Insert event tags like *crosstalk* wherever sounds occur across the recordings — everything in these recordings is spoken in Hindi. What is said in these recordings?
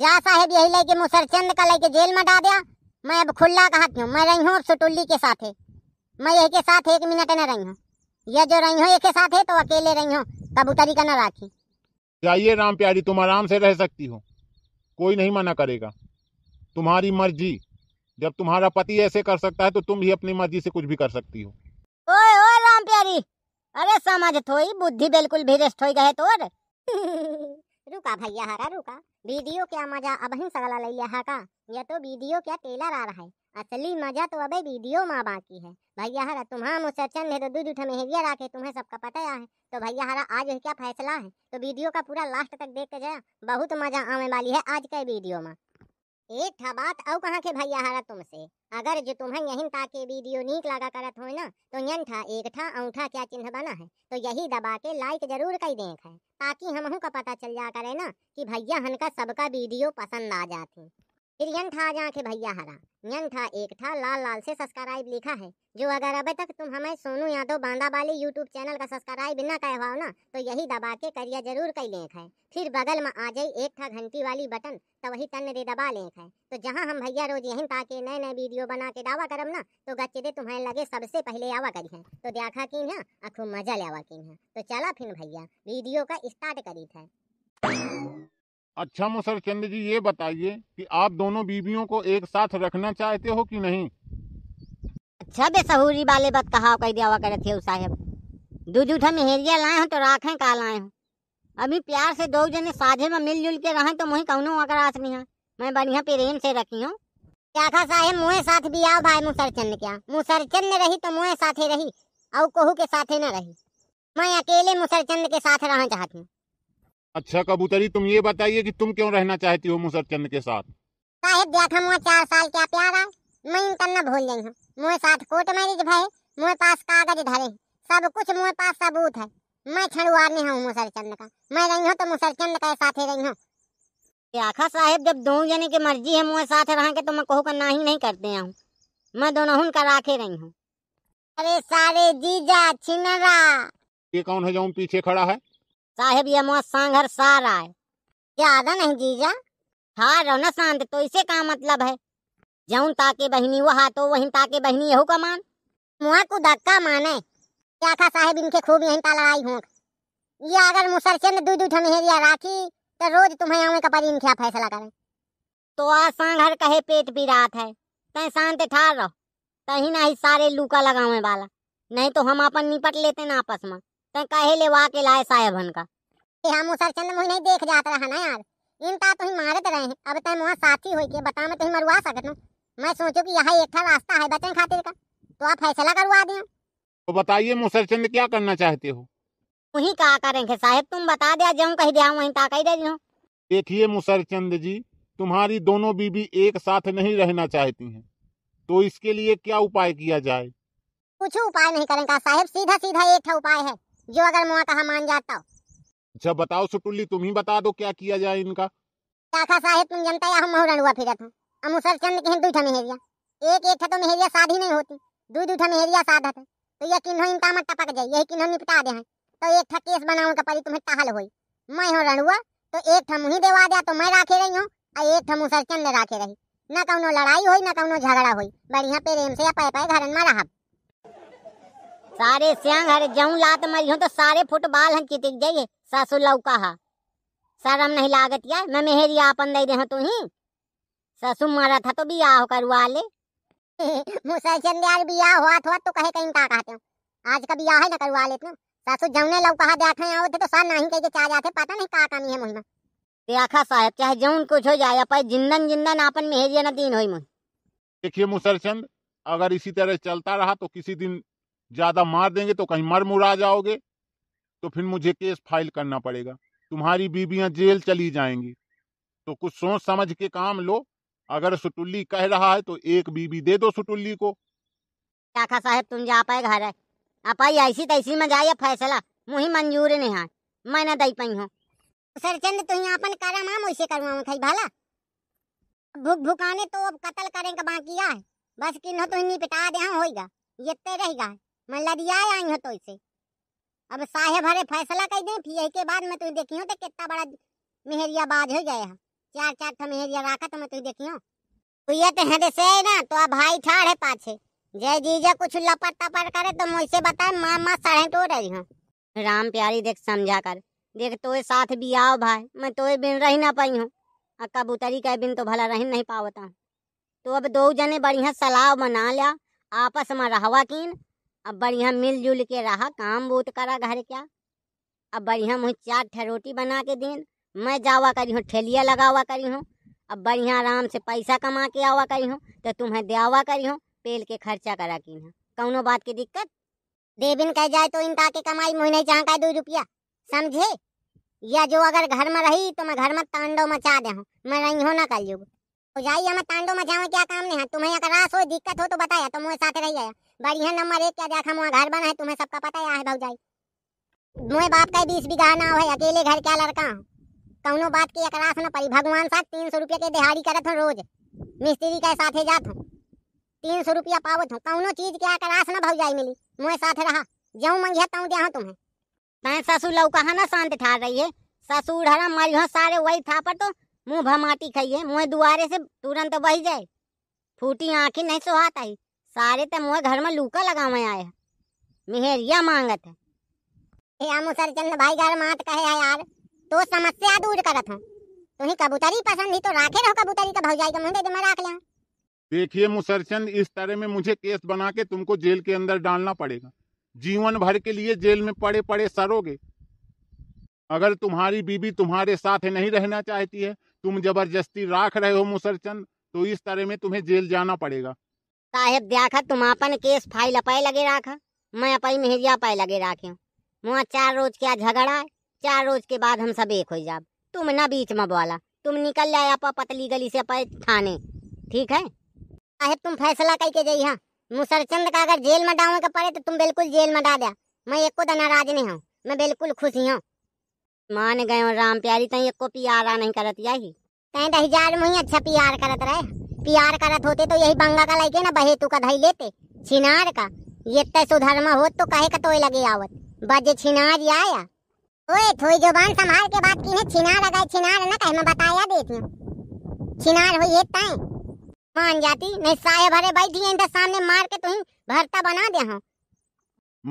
या साहेब यही लेके मुसर चंद का लेके जेल में डा दिया मैं अब खुला कहत हूँ मैं रही हूँ सुटुल्ली के साथ है मैं यही के साथ एक मिनट न रही हूँ यह जो रही हूँ एक के साथ है तो अकेले रही हूँ कबूतरी का न राखी जाइए राम प्यारी तुम आराम से रह सकती हो कोई नहीं मना करेगा तुम्हारी मर्जी जब तुम्हारा पति ऐसे कर सकता है तो तुम भी अपनी मर्जी से कुछ भी कर सकती हो ओए ओए राम प्यारी अरे समझ थोई बुद्धि बिल्कुल भी रेस्ट हो गए तो *laughs* रुका भैया हरा रुका वीडियो क्या मजा अब ही सगला लिया का यह तो वीडियो क्या टेलर आ रहा है असली मजा तो अबे वीडियो माँ बाकी है भैया हरा तुम्हारा मुझसे चंद है तो दूध उठा मेहविया राखे तुम्हें सबका पता है तो भैया हरा आज क्या फैसला है तो वीडियो का पूरा लास्ट तक देख के जाया बहुत मजा आने वाली है आज का वीडियो में एक था बात औ कहाँ के भैया हरा तुमसे अगर जो तुम्हें यहीं ताके वीडियो नीक लगा करत हो ना तो यन था एक था औठा क्या चिन्ह बना है तो यही दबा के लाइक जरूर कर देख है ताकि हमहू का पता चल जा करे ना कि भैया हनका सबका वीडियो पसंद आ जाती फिर यन था आज आंखें भैया हरा यन था एक था लाल लाल से सब्सक्राइब लिखा है जो अगर अब तक तुम हमें सोनू यादव बांदा बाली यूट्यूब चैनल का सब्सक्राइब न कह पाओ ना तो यही दबा के करिया जरूर कर लेख है फिर बगल में आ जाये एक था घंटी वाली बटन तो वही तन दे दबा लेख है तो जहाँ हम भैया रोज यही था नए नए वीडियो बना के दावा करम ना तो गच्चे दे तुम्हें लगे सबसे पहले आवा करी है तो देखा की है और खूब मजा लेवा की है तो चला फिर भैया वीडियो का स्टार्ट करी था अच्छा मुसर चंद जी ये बताइए कि आप दोनों बीवियों को एक साथ रखना चाहते हो कि नहीं अच्छा बे सहूरी वाले बात कहा कह दिया हुआ करे थे साहब दो जूठा मेहरिया लाए हो तो राखे का लाए हो अभी प्यार से दो जने साझे में मिलजुल के रहे तो मुहे कौन अगर आस नहीं है मैं बढ़िया प्रेम से रखी हूँ क्या था साहेब मुहे साथ भी आओ भाई मुसर चंद क्या मुसर चंद रही तो मुहे साथ रही और कोहू के साथ न रही मैं अकेले मुसर चंद के साथ रहना चाहती हूँ अच्छा कबूतरी तुम ये बताइए कि तुम क्यों रहना चाहती हो मुसर चंद के साथ साहेब देखा मुझे चार साल क्या प्यारा मैं तन्ना भूल गई हूँ मुझे साथ कोर्ट मैरिज भय मुझे पास कागज धरे सब कुछ मुझे पास सबूत है मैं छड़ुआर नहीं हूँ मुसर चंद का मैं रही हूँ तो मुसर चंद का साथ रही हूँ आखा साहेब जब दो जने की मर्जी है मुझे साथ रहा के तो मैं कहूँ का ना ही नहीं करते हूँ मैं दोनों हुन का राखे रही हूँ अरे सारे जीजा छिनरा ये कौन है जो पीछे खड़ा है साहेब ये मोह सांघर सारा है ज्यादा नहीं जीजा हाँ ना शांत तो इसे का मतलब है जौन ताके बहनी वो तो हाथो वहीं ताके बहनी यहू का मान मुआ को धक्का माने क्या था साहेब इनके खूब यहीं ता लड़ाई हो ये अगर मुसरचंद दू दू ठमेरिया राखी तो रोज तुम्हें आवे का परिन क्या फैसला करे तो आज सांघर कहे पेट भी रात है तय शांत ठार रहो तही ना ही सारे लूका लगावे वाला नहीं तो हम अपन निपट लेते ना आपस में तो कहे ले वा के लाए साहेबन का ए हम सर चंद मोहि नहीं देख जात रहा ना यार इन ता तुही मारत रहे हैं अब तय मोहा साथी होई के बता में तुही मरवा सकत मैं सोचो कि यहाँ एक था रास्ता है बचन खातिर का तो आप फैसला करवा दें तो बताइए मुसर चंद क्या करना चाहते हो वही का करेंगे साहेब तुम बता दिया जाऊँ कहीं दिया वहीं कह दे जाऊँ देखिए मुसर चंद जी तुम्हारी दोनों बीबी एक साथ नहीं रहना चाहती हैं तो इसके लिए क्या उपाय किया जाए कुछ उपाय नहीं करेंगे साहेब सीधा सीधा एक उपाय है जो अगर मुआ कहा मान जाता अच्छा बताओ सुटुल्ली तुम ही बता दो क्या किया जाए इनका काका साहेब तुम जनता या हम मोहरण हुआ फिरत हूं अमुसर चंद के दू मेहरिया एक एक था तो मेहरिया साधी नहीं होती दो दू मेहरिया साध हते तो ये किन्हो इनका मत टपक जाए यही किन्हो निपटा दे हैं तो एक था केस बनाओ का परी तुम्हें टहल होई मैं हो रणुआ तो एक था मुही देवा दिया तो मैं राखे रही हूं और एक था मुसर चंद राखे रही ना कौनो लड़ाई होई ना कौनो झगड़ा होई बढ़िया प्रेम से या पाए पाए घरन में रहा सारे सियांग हर जऊ लात मरी हूँ तो सारे फुटबॉल हम चित जाइए सासु लौका हा शर्म नहीं लागत यार मैं मेहरी आपन दे दे तू ही ससुर मारा था तो भी बियाह करवा ले *laughs* मुसा भी आ हुआ था तो कहे कहीं का कहते हो आज का भी आ है ना करवा लेते ससुर जौने लौ कहा देखे आओ तो थे तो सा नहीं कह के चाह जाते पता नहीं का कमी है मुहिमा देखा साहब चाहे जौन कुछ हो जाए अपन जिंदन जिंदन अपन मेहरिया न दिन होई मुन देखिए मुसरचंद अगर इसी तरह चलता रहा तो किसी दिन ज़्यादा मार देंगे तो कहीं मर मुरा जाओगे तो फिर मुझे केस फाइल करना पड़ेगा तुम्हारी बीबियां जेल चली जाएंगी तो कुछ सोच समझ के काम लो अगर सुटुल्ली कह रहा है तो एक बीबी दे दो सुटुल्ली को आखा साहब तुम जा पाए घर है आप ऐसी तैसी में जाए फैसला मुही मंजूर नहीं है मैं ना दई पाई हूँ सरचंद तुम यहाँ अपन करा माम वैसे करवाऊँ थई भाला भूख भुकाने तो अब कत्ल करें का बाकी है बस किन्हों तुम तो पिटा दे होएगा ये रहेगा मैं लदिया आई हो तो इसे अब साहे भरे फैसला कर दे फिर यही के बाद मैं तुझे देखियो तो कितना बड़ा मेहरिया बाज हो गया चार चार ठो मेहरिया राखा तो मैं तुझे देखियो तो ये तो है से ना तो अब भाई ठाड़ है पाछे जय जीजा कुछ लपट पर करे तो मुझसे बताए मामा साढ़े टो तो रही हूँ राम प्यारी देख समझा कर देख तो साथ भी आओ भाई मैं तो बिन रही ना पाई हूँ और कबूतरी का बिन तो भला रह नहीं पावता तो अब दो जने बढ़िया सलाह बना लिया आपस में रहवा कीन अब बढ़िया मिलजुल के रहा काम बहुत करा घर क्या अब बढ़िया मुझे चार ठे रोटी बना के दिन मैं जावा करी हूँ ठेलिया लगावा करी हूँ अब बढ़िया आराम से पैसा कमा के आवा करी हूँ तो तुम्हें देवा करी हूँ पेल के खर्चा करा की ना कौनो बात की दिक्कत देविन कह जाए तो इनका के कमाई मुझे नहीं का दो रुपया समझे या जो अगर घर में रही तो मैं घर में तांडव मचा दे हूँ मैं रही हूँ ना कल युग तो जाइए मैं तांडो मचाऊँ क्या काम नहीं है तुम्हें अगर रास हो दिक्कत हो तो बताया तो मुझे साथ रही आया बढ़िया नंबर एक क्या देखा मुआ घर बना है तुम्हें सबका पता है भौजाई मुहे बाप का बीस बीघा ना हो अकेले घर क्या लड़का हूँ कौनो बात की अकरास न पड़ी भगवान साहब तीन सौ रुपये के दिहाड़ी करत हूँ रोज मिस्त्री का साथे जात हूँ तीन सौ रुपया पावत हूँ कौनों चीज के अकरास न भौजाई मिली मुहे साथ रहा जऊँ मंगिया तऊ दिया तुम्हें तय ससुर लऊ कहा ना शांत ठा रही है ससुर हरा मरियो सारे वही था पर तो मुँह भमाटी खाइए मुँह दुआरे से तुरंत बही जाए फूटी आँखें नहीं सुहाता ही सारे ते मोए घर में लूका लगा लगावे आए मेहरिया मांगत है हे हम चंद भाई घर मात कहे है यार तो समस्या दूर करत है तुही कबूतरी पसंद ही तो राखे रहो कबूतरी का भौजाई का मुंडे में राख लें देखिए मुसरचंद इस तरह में मुझे केस बना के तुमको जेल के अंदर डालना पड़ेगा जीवन भर के लिए जेल में पड़े पड़े सरोगे अगर तुम्हारी बीबी तुम्हारे साथ है नहीं रहना चाहती है तुम जबरदस्ती राख रहे हो मुसरचंद तो इस तरह में तुम्हें जेल जाना पड़ेगा साहेब देखा तुम अपन केस फाइल अपाई लगे राखा मैं अपाई मेहरिया पाई लगे रखे हूँ वहाँ चार रोज क्या झगड़ा है चार रोज के बाद हम सब एक हो जाब तुम ना बीच में बोला तुम निकल जाए आपा पतली गली से अपा थाने ठीक है साहेब तुम फैसला करके जइहा मुसरचंद का अगर जेल में डाउन का पड़े तो तुम बिल्कुल जेल में डा दिया मैं एक को तो नाराज नहीं हूँ मैं बिल्कुल खुशी हूँ मान गए राम प्यारी तो एक को प्यारा नहीं करत यही तो हजार में ही अच्छा प्यार करत रहे प्यार करत होते तो यही बंगा का लगे ना बहेतु का धई लेते छिनार का ये तय सुधर्मा हो तो कहे का तोय लगे आवत बजे छिनार आया ओए थोई जुबान संभाल के बात कीने छिनार लगाए छिनार ना कहे मैं बताया देत हूं छिनार हो ये तय मान जाती नहीं साहे भरे भाई दिए इनके सामने मार के तुम भरता बना दे हां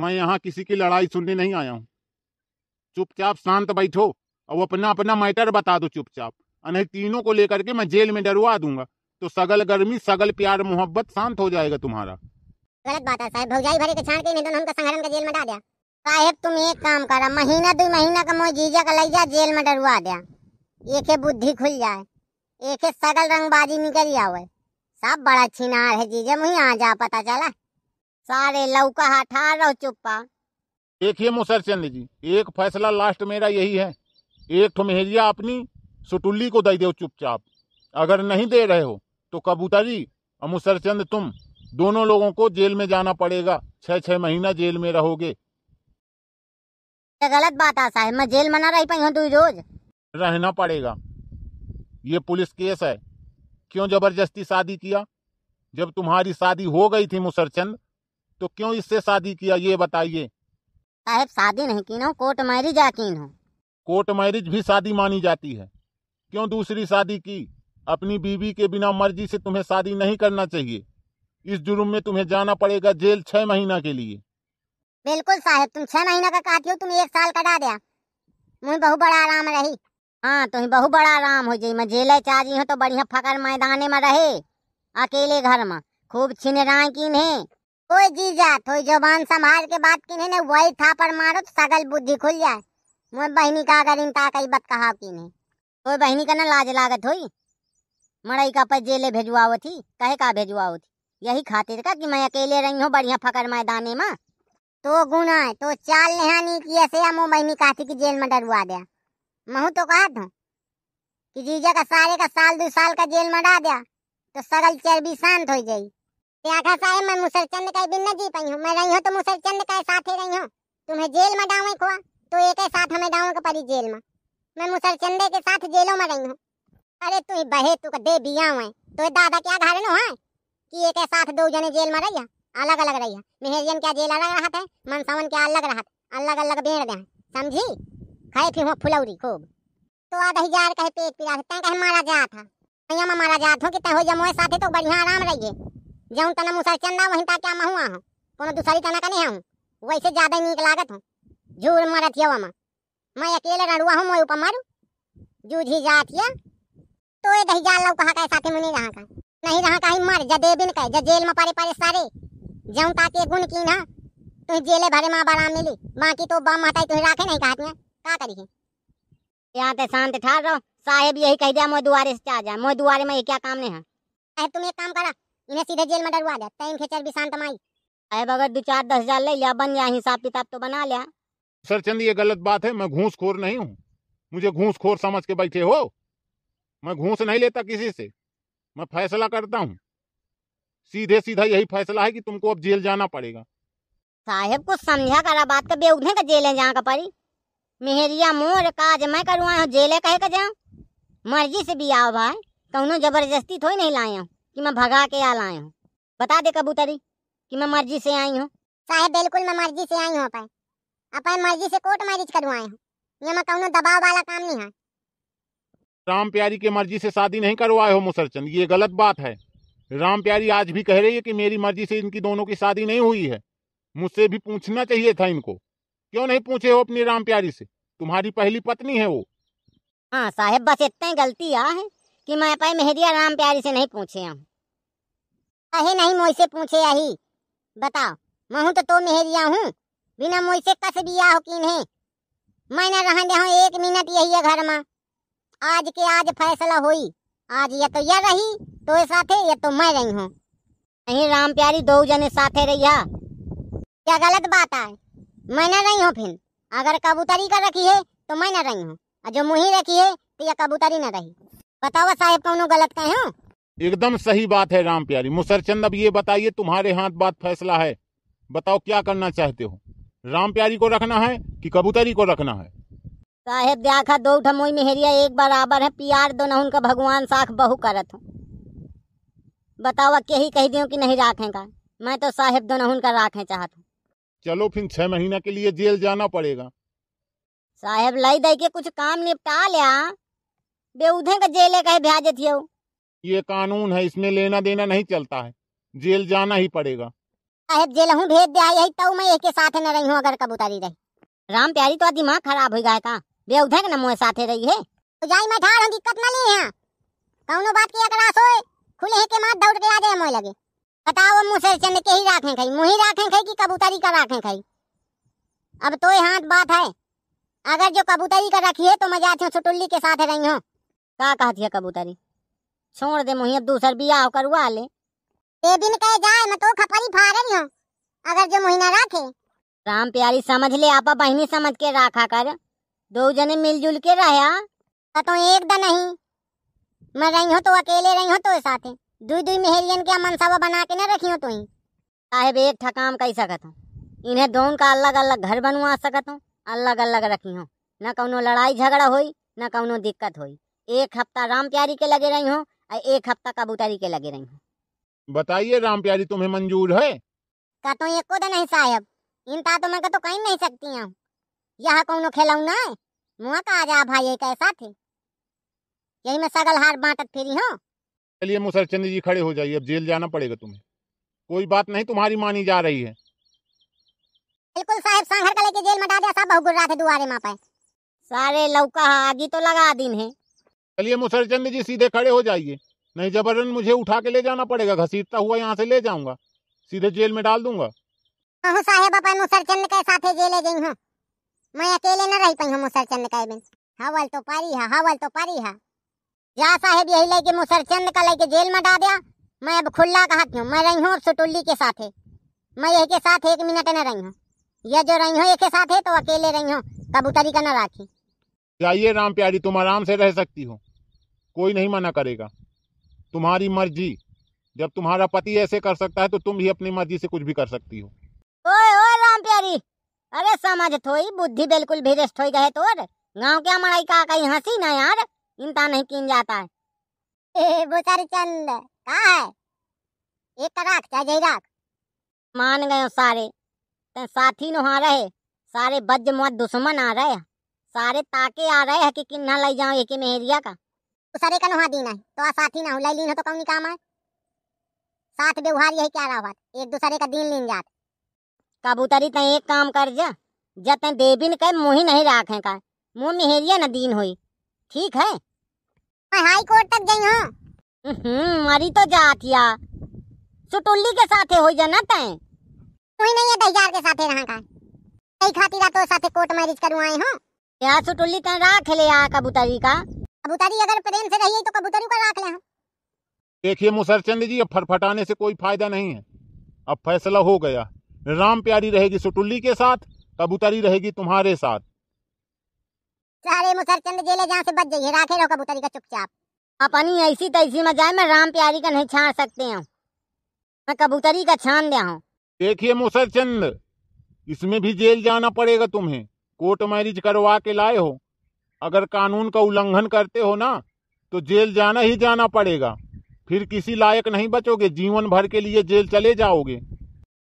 मैं यहाँ किसी की लड़ाई सुनने नहीं आया हूँ चुपचाप शांत बैठो और अपना अपना मैटर बता दो चुपचाप नहीं तीनों को लेकर के मैं जेल में डरवा दूंगा तो सगल गर्मी सगल प्यार मोहब्बत शांत हो जाएगा तुम्हारा गलत बात है साहब भौजाई भरे के छाड़ के नहीं तो हम का संगठन का जेल में डाल दिया साहब तुम एक काम करा महीना दो महीना का मोह जीजा का लइया जेल में डरवा दिया एक बुद्धि खुल जाए एक सगल रंगबाजी निकल जावे सब बड़ा छिनार है जीजा मुही आ जा पता चला सारे लौका हठा रहो चुप्पा देखिए मुसर चंद जी एक फैसला लास्ट मेरा यही है एक ठो मेहरिया अपनी सुटुल्ली को दे दो चुपचाप अगर नहीं दे रहे हो तो कबूता जी और मुसरचंद तुम दोनों लोगों को जेल में जाना पड़ेगा छह छह महीना जेल में रहोगे गलत बात है साहब मैं जेल में ना रह पाई तू रोज रहना पड़ेगा ये पुलिस केस है क्यों जबरदस्ती शादी किया जब तुम्हारी शादी हो गई थी मुसरचंद तो क्यों इससे शादी किया ये बताइए साहब शादी नहीं की कोर्ट मैरिज आकीन हूँ कोर्ट मैरिज भी शादी मानी जाती है क्यों दूसरी शादी की अपनी बीवी के बिना मर्जी से तुम्हें शादी नहीं करना चाहिए इस जुर्म में तुम्हें जाना पड़ेगा जेल छह महीना के लिए बिल्कुल साहब तुम छह महीना का काटियो तुम एक साल कटा दिया मुझे बहुत बड़ा आराम रही हाँ तुम्हें बहुत बड़ा आराम हो जाये मैं जेल चाजी हूँ तो बढ़िया फकर मैदाने में रहे अकेले घर में खूब छिन रहा किन्हें कोई जी जा थोड़ी जबान संभाल के बात किन्हें ने वही था पर मारो तो सगल बुद्धि खुल जाए मोर बहनी का अगर इनता कई बात कहा किन्हें कोई बहनी का ना लाज लागत हुई मड़ई का पर भेजवा थी कहे का भेजवा थी यही खातिर का कि मैं अकेले रही हूँ बढ़िया फकर मैदाने में तो गुना तो चाल नेहानी की ऐसे या मुंह बहनी थी की जेल में डरवा दिया महू तो कहा था कि जीजा का सारे का साल दो साल का जेल में डा दिया तो सगल चर्बी शांत हो जाई मैं का जी पाई हूँ मैं रही हूँ तो मुसरचंद का साथ ही रही हूँ तुम्हें जेल में डाऊ खुआ तो एक साथ हमें डाऊ के पड़ी जेल में मैं के साथ जेलों में रही हूँ अरे तू ही बहे तू का दे बिया हुए तो दादा क्या घर नो है कि एक साथ दो जने जेल में रहिया अलग अलग रहिया मेहरियन क्या जेल अलग रहा है मनसावन क्या अलग रहा अलग अलग बेड़ दे समझी खाए थी हुआ फुलौरी खूब तो आ दही जार कहे पेट पिरा तै कहे मारा जा था भैया में मारा जात हो कि तै हो जमुए साथे तो बढ़िया आराम रहिए जौन तना मुसर चंदा वहीं ता क्या महुआ हूं कोनो दूसरी तना का नहीं हूं वैसे ज्यादा नीक लागत हूं झूर मरत यवा में मैं अकेले रड़ुआ हूं मैं ऊपर मारू जूझी जात या तो ये दही जान लो कहाँ का साथी मुनि रहा का नहीं रहा का ही मर जा दे बिन का जा जेल में पारे पारे सारे जऊं ताके गुण की ना तू जेले भरे माँ बाराम मिली बाकी तो बम माता तू राखे नहीं काट में का करी है यहाँ ते शांत ठहर रहो साहेब यही कह दिया मोए दुआरे से आ जाए मोए दुआरे में ये क्या काम नहीं है साहेब तुम एक काम करा इन्हें सीधे जेल में डरवा दे टाइम खेचर भी शांत माई साहेब अगर दो चार दस हजार ले लिया बन जाए हिसाब किताब तो बना लिया सर चंद ये गलत बात है मैं घूसखोर नहीं हूँ मुझे घूसखोर समझ के बैठे हो मैं घूस नहीं लेता किसी से मैं फैसला करता हूँ सीधे सीधा यही फैसला है कि तुमको अब जेल जाना पड़ेगा साहेब को समझा करा बात का बेउे का जेल है जहाँ का पड़ी मेहरिया मोर काज मैं करुआ हूँ जेल कह के जाऊँ मर्जी से भी आओ भाई कौनो जबरदस्ती थोड़ी नहीं लाया हूँ कि मैं भगा के आ लाए हूँ बता दे कबूतरी कि मैं मर्जी से आई हूँ साहेब बिल्कुल मैं मर्जी से आई हूँ अपन अपन मर्जी से कोर्ट मैरिज करवाए हूँ ये मैं कहूँ दबाव वाला काम नहीं है राम प्यारी के मर्जी से शादी नहीं करवाए हो मुसरचंद ये गलत बात है राम प्यारी आज भी कह रही है कि मेरी मर्जी से इनकी दोनों की शादी नहीं हुई है मुझसे भी पूछना चाहिए था इनको क्यों नहीं पूछे हो अपनी राम प्यारी से तुम्हारी पहली पत्नी है वो हाँ साहेब बस इतनी गलती आ है कि मैं अपने मेहदिया राम प्यारी से नहीं पूछे हम अहे नहीं मुझसे पूछे यही बताओ मैं हूँ तो, तो मेहरिया हूँ बिना मुझसे कस बिया हो किन्हें मैं न रहने एक मिनट यही है घर में आज के आज फैसला हुई आज या तो ये रही तो ये साथे या तो मैं रही हूँ नहीं राम प्यारी दो जने साथे रही है क्या गलत बात है मैं ना रही हूँ फिर अगर कबूतरी का रखी है तो मैं ना रही हूँ और जो मुही रखी है तो यह कबूतरी ना रही बताओ साहेब कौन गलत कहे हो एकदम सही बात है राम प्यारी मुसर चंद अब ये बताइए तुम्हारे हाथ बात फैसला है बताओ क्या करना चाहते हो राम प्यारी को रखना है कि कबूतरी को रखना है साहेब देखा दो उठा मोई मेहरिया एक बराबर है प्यार दो ना उनका भगवान साख बहु करत हूँ बताओ के ही कह दियो कि नहीं राखेगा मैं तो साहेब दो ना उनका राखे चाहत हूँ चलो फिर छह महीना के लिए जेल जाना पड़ेगा साहेब लाई दे के कुछ काम निपटा लिया बेउधे का जेल कहे भेजे थे ये कानून है इसमें लेना देना नहीं चलता है जेल जाना ही पड़ेगा साहेब जेल हूँ भेज दिया यही तो मैं एक साथ न रही हूँ अगर कबूतरी रही राम प्यारी तो दिमाग खराब हो गया का बे उधर के ना मोए साथे रही है तो जाई मैं ढाल हंगी कत ना ली हां कौनो बात की अगर आस होए खुले है के मार दौड़ के आ जाए मोए लगे बताओ से चंद के ही राखे खई ही राखे खई कि कबूतरी का राखे खई अब तो ये हाथ बात है अगर जो कबूतरी का रखी है तो मैं जाती छो सुटुल्ली के साथ रही हो का कहती है कबूतरी छोड़ दे मुही अब दूसर बियाह करवा ले ते बिन कहे जाए मैं तो खपरी रही हूं अगर जो मुही ना राखे राम प्यारी समझ ले आपा बहनी समझ के राखा कर दो जने मिलजुल के रहा हाँ? तो तो एक दा नहीं मैं रही हो तो अकेले रही हो तो साथे दुई दुई मेहरियन के मनसाबा बना के न रखी हो तो ही साहेब एक ठकाम कही सकत हूँ इन्हें दोन का अलग अलग घर बनवा सकत हूँ अलग अलग रखी हो न कौनो लड़ाई झगड़ा होई न कौनो दिक्कत होई एक हफ्ता राम प्यारी के लगे रही हो और एक हफ्ता कबूतरी के लगे रही हो बताइए राम प्यारी तुम्हें मंजूर है कहता तो एको नहीं साहब इनता तो मैं तो कहीं नहीं सकती हूँ यहाँ कौनो खेलौना है मुआ का आजा भाई एक ऐसा थे यही मैं सगल हार बांटत फिरी हूँ चलिए मुसर चंद जी खड़े हो जाइए अब जेल जाना पड़ेगा तुम्हें कोई बात नहीं तुम्हारी मानी जा रही है बिल्कुल साहब सांगर का लेके जेल में डाल दिया साहब बहुत गुर्रा थे दुआरे माँ पे सारे लौका आगी तो लगा दिन है चलिए मुसर मुसरचंद जी सीधे खड़े हो जाइए नहीं जबरन मुझे उठा के ले जाना पड़ेगा घसीटता हुआ यहाँ से ले जाऊंगा सीधे जेल में डाल दूंगा साहेब अपन मुसर चंद के साथ जेल ले गई हूँ मैं अकेले न रही पाई हूँ मुसर चंद का बिन हवल तो पारी है हवल तो पारी है जा साहेब यही लेके मुसर चंद का लेके जेल में डा दिया मैं अब खुला कहत क्यों मैं रही हूँ सुटुल्ली के साथ है मैं यही के साथ एक मिनट न रही हूँ यह जो रही हूँ एक के साथ है तो अकेले रही हूँ कबूतरी का न राखी जाइए राम प्यारी तुम आराम से रह सकती हो कोई नहीं मना करेगा तुम्हारी मर्जी जब तुम्हारा पति ऐसे कर सकता है तो तुम भी अपनी मर्जी से कुछ भी कर सकती हो ओए ओए राम प्यारी अरे समझ थोई बुद्धि बिल्कुल भेजेस हो गए तोर गांव के मड़ाई का कहीं हंसी ना यार चिंता नहीं कीन जाता है ए बोचारी चंद का है एक राख जाई राख मान गए सारे ते साथी नो हा रहे सारे बज मौत दुश्मन आ रहे सारे ताके आ रहे है कि किन्ना ले जाऊं एक मेहरिया का तो सारे का नहा दीना तो आ साथी ना हो ले लीन हो तो कौन काम है साथ बेवहार यही क्या रहा बात एक दूसरे का दिन लीन जात कबूतरी तै एक काम कर जा जब देवी ने कह मुँह नहीं राखे का मुँह मेहरिया न दीन हुई ठीक है मैं हाई कोर्ट तक गई हूँ हम्म, मरी तो जातिया या सुटुल्ली के साथ हो जाना तय कोई नहीं है दहियार के साथ रहा का कई खातिर तो साथे कोर्ट मैरिज करवाए हूँ यार सुटुल्ली तै राख ले आ कबूतरी का कबूतरी अगर प्रेम से रही तो कबूतरी का राख ले देखिए मुसरचंद जी अब फटफटाने से कोई फायदा नहीं है अब फैसला हो गया राम प्यारी रहेगी सुटुल्ली के साथ कबूतरी रहेगी तुम्हारे साथ सारे मुसरचंद जेले जहाँ से बच जाइए राखे रहो कबूतरी का चुपचाप अपनी ऐसी तैसी में जाए मैं राम प्यारी का नहीं छान सकते हूँ मैं कबूतरी का छान दिया हूँ देखिए मुसरचंद इसमें भी जेल जाना पड़ेगा तुम्हें कोर्ट मैरिज करवा के लाए हो अगर कानून का उल्लंघन करते हो ना तो जेल जाना ही जाना पड़ेगा फिर किसी लायक नहीं बचोगे जीवन भर के लिए जेल चले जाओगे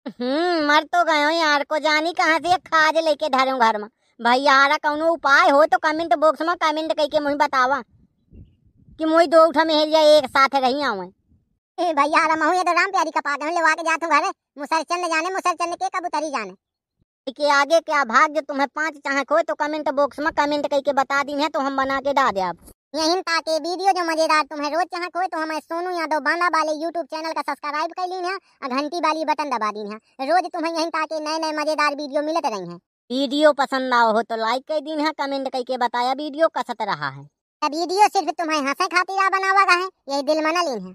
हम्म मर तो गयो यार को जानी कहाँ से खाज लेके धरू घर में भाई यार कौनो उपाय हो तो कमेंट बॉक्स में कमेंट करके मुझे बतावा कि मुई दो उठा मेहरिया एक साथ रही आऊँ ए यार मैं तो राम प्यारी का पागल लेवा के जातू घरे मुसलचन ले जाने मुसलचन के कब उतरी जाने के आगे क्या भाग जो तुम्हें पांच चाहक हो तो कमेंट बॉक्स में कमेंट करके बता दी है तो हम बना के डा दे आप यहीं ताकि वीडियो जो मजेदार तुम्हें रोज चाहक को तो हमारे सोनू यादव बांदा वाले यूट्यूब चैनल का सब्सक्राइब कर ली है और घंटी वाली बटन दबा दी है रोज तुम्हें यहीं ताकि नए नए मजेदार वीडियो मिलते रही है वीडियो पसंद आओ हो तो लाइक कर दी है कमेंट करके बताया वीडियो कसत रहा है वीडियो सिर्फ तुम्हें हंसे खातिर बनावा है यही दिल मना लीन है